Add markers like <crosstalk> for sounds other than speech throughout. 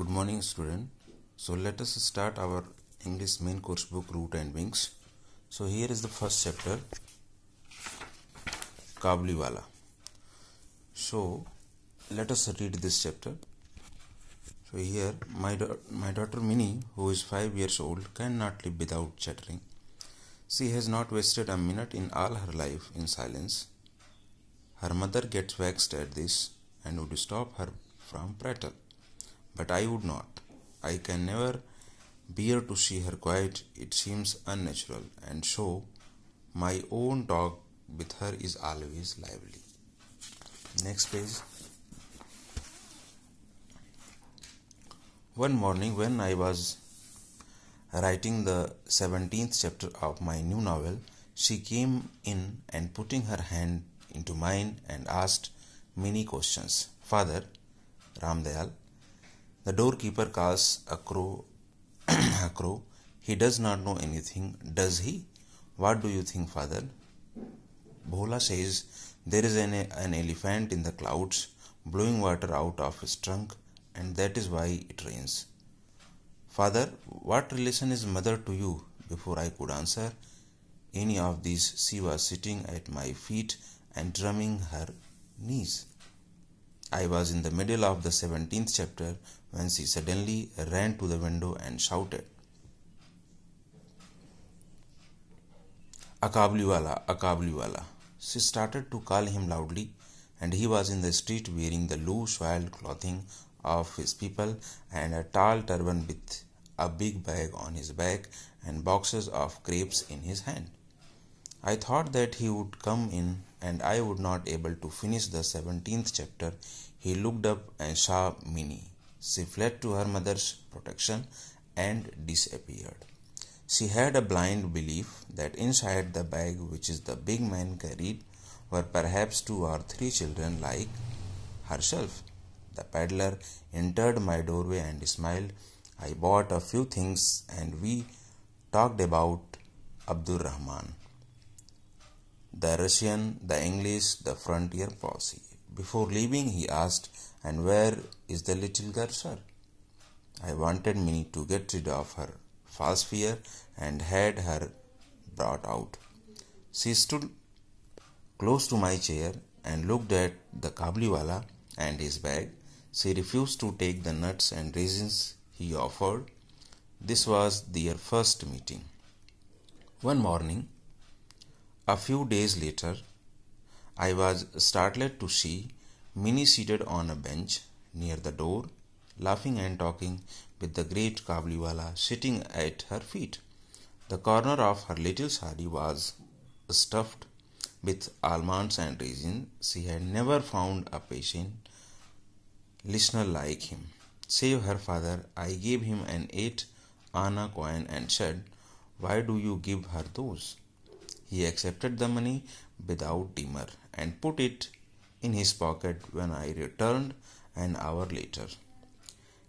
Good morning student. So let us start our English main course book Root and Wings. So here is the first chapter Kabliwala. So let us read this chapter. So here my da my daughter Minnie who is 5 years old cannot live without chattering. She has not wasted a minute in all her life in silence. Her mother gets vexed at this and would stop her from prattle but I would not. I can never bear to see her quiet, it seems unnatural, and so my own talk with her is always lively. Next page. One morning, when I was writing the 17th chapter of my new novel, she came in and putting her hand into mine and asked many questions. Father, Ramdayal, the doorkeeper casts a crow. a crow. He does not know anything, does he? What do you think, father? Bhola says there is an, an elephant in the clouds blowing water out of his trunk, and that is why it rains. Father, what relation is mother to you? Before I could answer any of these, she was sitting at my feet and drumming her knees. I was in the middle of the 17th chapter when she suddenly ran to the window and shouted, Akabliwala, Akabliwala. She started to call him loudly, and he was in the street wearing the loose wild clothing of his people and a tall turban with a big bag on his back and boxes of grapes in his hand. I thought that he would come in and I would not able to finish the 17th chapter, he looked up and saw Minnie. She fled to her mother's protection and disappeared. She had a blind belief that inside the bag which is the big man carried were perhaps two or three children like herself. The peddler entered my doorway and smiled. I bought a few things and we talked about Abdur Rahman the Russian, the English, the frontier posse. Before leaving, he asked, And where is the little girl, sir?" I wanted Minnie to get rid of her false fear and had her brought out. She stood close to my chair and looked at the kabliwala and his bag. She refused to take the nuts and raisins he offered. This was their first meeting. One morning, a few days later, I was startled to see Minnie seated on a bench near the door, laughing and talking with the great Kavliwala sitting at her feet. The corner of her little sari was stuffed with almonds and raisins. She had never found a patient listener like him. Save her father, I gave him an eight anna coin and said, Why do you give her those? He accepted the money without demur and put it in his pocket when I returned an hour later.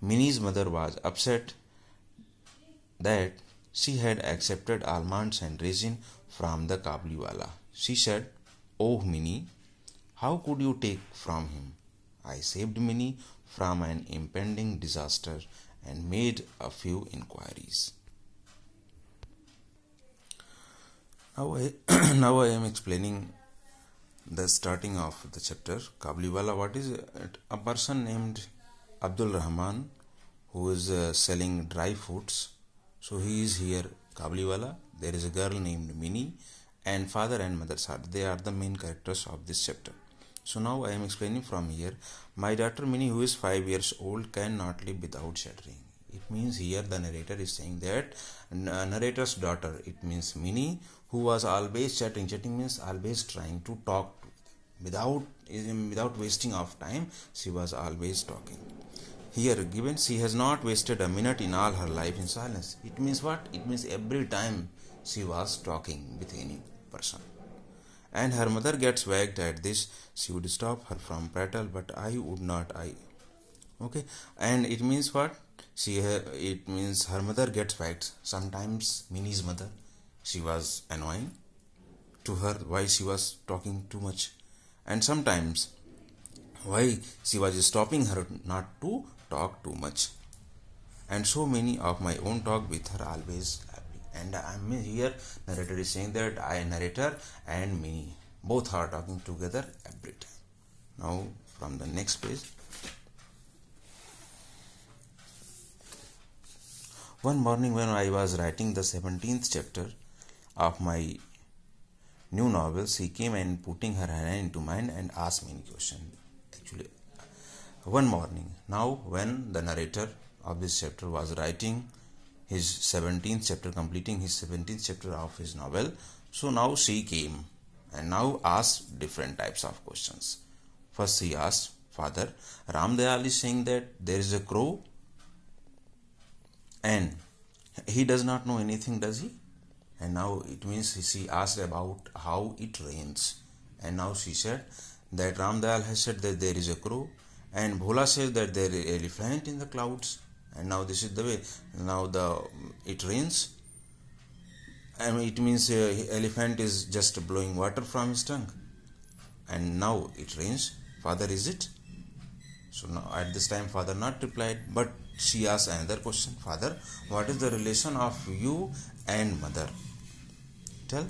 Minnie's mother was upset that she had accepted almonds and raisin from the kabliwala. She said, Oh, Minnie, how could you take from him? I saved Minnie from an impending disaster and made a few inquiries. Now I, <clears throat> now I am explaining the starting of the chapter Kabliwala. What is it? A person named Abdul Rahman who is uh, selling dry foods. So he is here Kabliwala. There is a girl named Mini and father and mother Sad. They are the main characters of this chapter. So now I am explaining from here. My daughter Mini, who is 5 years old, cannot live without shattering it means here the narrator is saying that uh, narrator's daughter it means mini who was always chatting chatting means always trying to talk without um, without wasting of time she was always talking here given she has not wasted a minute in all her life in silence it means what it means every time she was talking with any person and her mother gets wagged at this she would stop her from prattle but i would not i okay and it means what See here, it means her mother gets fights. Sometimes Minnie's mother, she was annoying to her why she was talking too much, and sometimes why she was stopping her not to talk too much. And so many of my own talk with her always and I'm here narrator is saying that I narrator and Minnie both are talking together every time. Now from the next page One morning, when I was writing the 17th chapter of my new novel, she came and putting her hand into mine and asked me a question. Actually, one morning, now when the narrator of this chapter was writing his 17th chapter, completing his 17th chapter of his novel, so now she came and now asked different types of questions. First, she asked, Father, Ramdayal is saying that there is a crow and he does not know anything does he and now it means she asked about how it rains and now she said that ramdayal has said that there is a crow and bhola says that there is elephant in the clouds and now this is the way now the it rains and it means uh, elephant is just blowing water from his tongue and now it rains father is it so now at this time father not replied but she asked another question father what is the relation of you and mother tell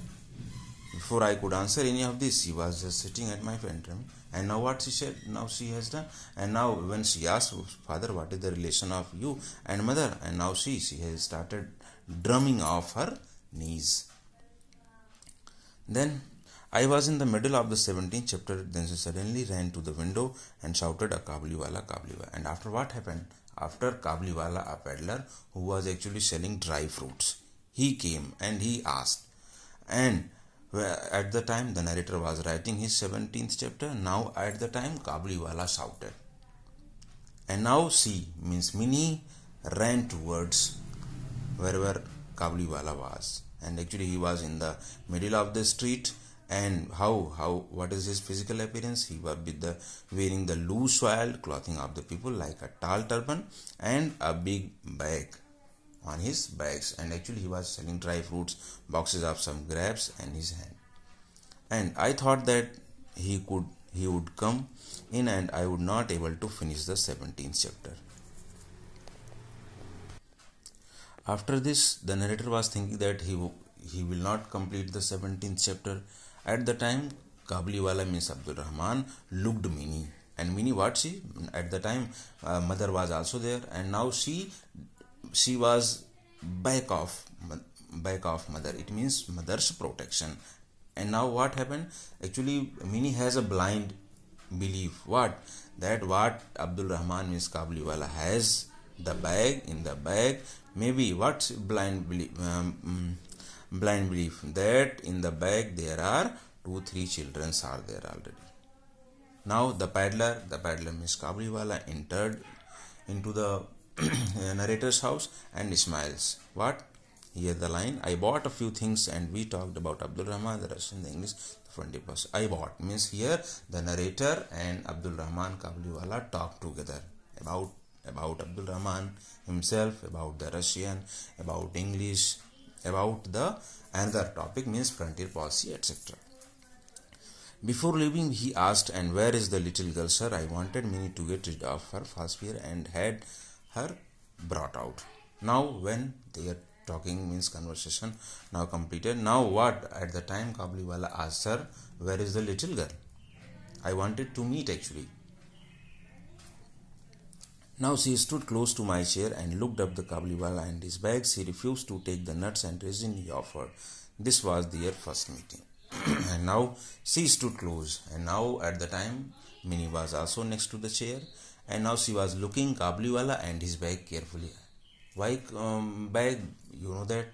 before I could answer any of this she was just sitting at my front and now what she said now she has done and now when she asked father what is the relation of you and mother and now she she has started drumming off her knees then I was in the middle of the 17th chapter, then she suddenly ran to the window and shouted a kabliwala kabliwala. And after what happened? After kabliwala, a peddler who was actually selling dry fruits, he came and he asked. And at the time the narrator was writing his 17th chapter, now at the time kabliwala shouted. And now she means Mini ran towards wherever kabliwala was. And actually he was in the middle of the street and how how what is his physical appearance he was with the wearing the loose soiled clothing of the people like a tall turban and a big bag on his bags and actually he was selling dry fruits boxes of some grapes in his hand and i thought that he could he would come in and i would not able to finish the 17th chapter after this the narrator was thinking that he he will not complete the 17th chapter at the time, Kabliwala means Abdul Rahman looked Mini. And Mini what she? At the time, uh, mother was also there. And now she, she was back of, back of mother. It means mother's protection. And now what happened? Actually, Mini has a blind belief. What? That what Abdul Rahman Miss Kabliwala has the bag in the bag maybe what blind belief um, mm, blind belief that in the bag there are two three children are there already now the paddler, the paddler miss kabriwala entered into the <clears throat> narrator's house and smiles what here the line i bought a few things and we talked about abdul rahman the russian the english the friendly person i bought means here the narrator and abdul rahman kabliwala talk together about about abdul rahman himself about the russian about english about the another topic means frontier policy etc before leaving he asked and where is the little girl sir i wanted minnie to get rid of her first fear and had her brought out now when they are talking means conversation now completed now what at the time kabliwala asked her where is the little girl i wanted to meet actually now she stood close to my chair and looked up the Kabliwala and his bag. She refused to take the nuts and resin he offered. This was their first meeting. <clears throat> and now she stood close. And now at the time, Minnie was also next to the chair. And now she was looking Kabliwala and his bag carefully. Why um, bag? You know that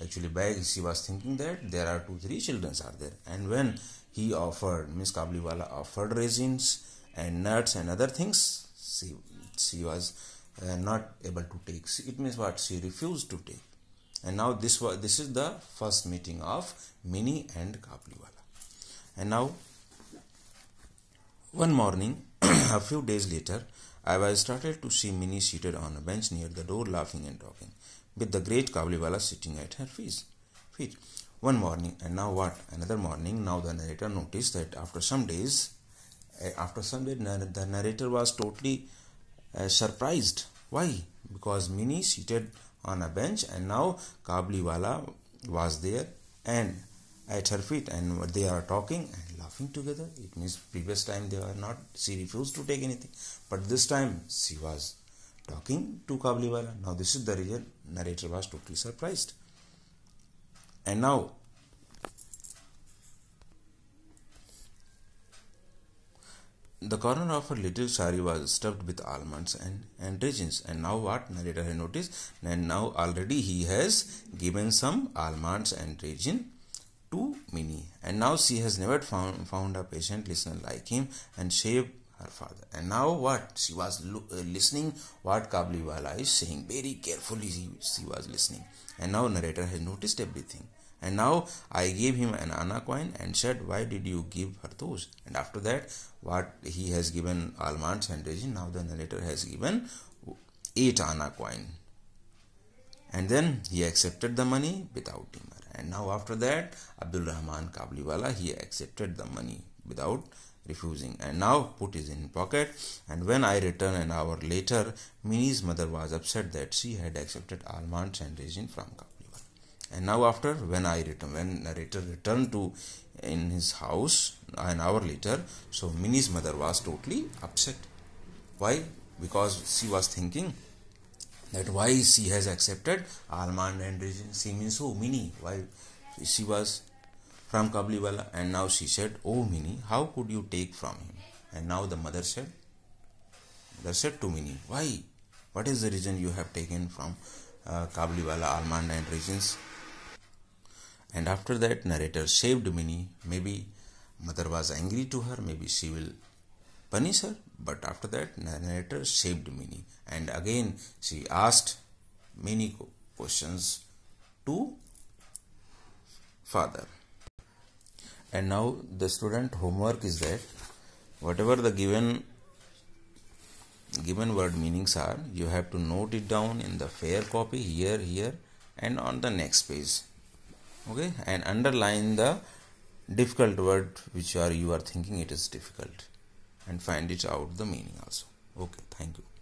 actually bag. She was thinking that there are two, three children are there. And when he offered, Miss Kabliwala offered raisins and nuts and other things, she she was uh, not able to take it means what she refused to take and now this was this is the first meeting of mini and kapliwala and now one morning <clears throat> a few days later i was started to see mini seated on a bench near the door laughing and talking with the great Kavliwala sitting at her feet feet one morning and now what another morning now the narrator noticed that after some days eh, after some days the narrator was totally uh, surprised. Why? Because Mini seated on a bench and now Kabliwala was there and at her feet and they are talking and laughing together. It means previous time they were not, she refused to take anything. But this time she was talking to Kabliwala. Now this is the reason narrator was totally surprised. And now The corner of her little sari was stuffed with almonds and, and raisins. And now what? Narrator had noticed. And now already he has given some almonds and raisins to Minnie. And now she has never found, found a patient listener like him and shaved her father. And now what? She was lo- uh, listening what Kabliwala is saying. Very carefully she, she was listening. And now narrator has noticed everything. And now I gave him an Anna coin and said, Why did you give her those? And after that, what he has given Alman and raisin, now the narrator has given 8 Anna coin. And then he accepted the money without demur. And now after that, Abdul Rahman Kabliwala, he accepted the money without refusing and now put his in pocket and when i return an hour later minnie's mother was upset that she had accepted Alman and raisin from Ka and now after when i return when narrator returned to in his house an hour later so minnie's mother was totally upset why because she was thinking that why she has accepted almond and raisin she means oh minnie why she was from kabliwala and now she said oh minnie how could you take from him and now the mother said mother said to minnie why what is the reason you have taken from uh, kabliwala almond and raisins and after that, narrator saved Minnie. Maybe mother was angry to her, maybe she will punish her. But after that, narrator saved Minnie. And again, she asked many questions to father. And now the student homework is that whatever the given given word meanings are, you have to note it down in the fair copy here, here, and on the next page okay and underline the difficult word which are you are thinking it is difficult and find it out the meaning also okay thank you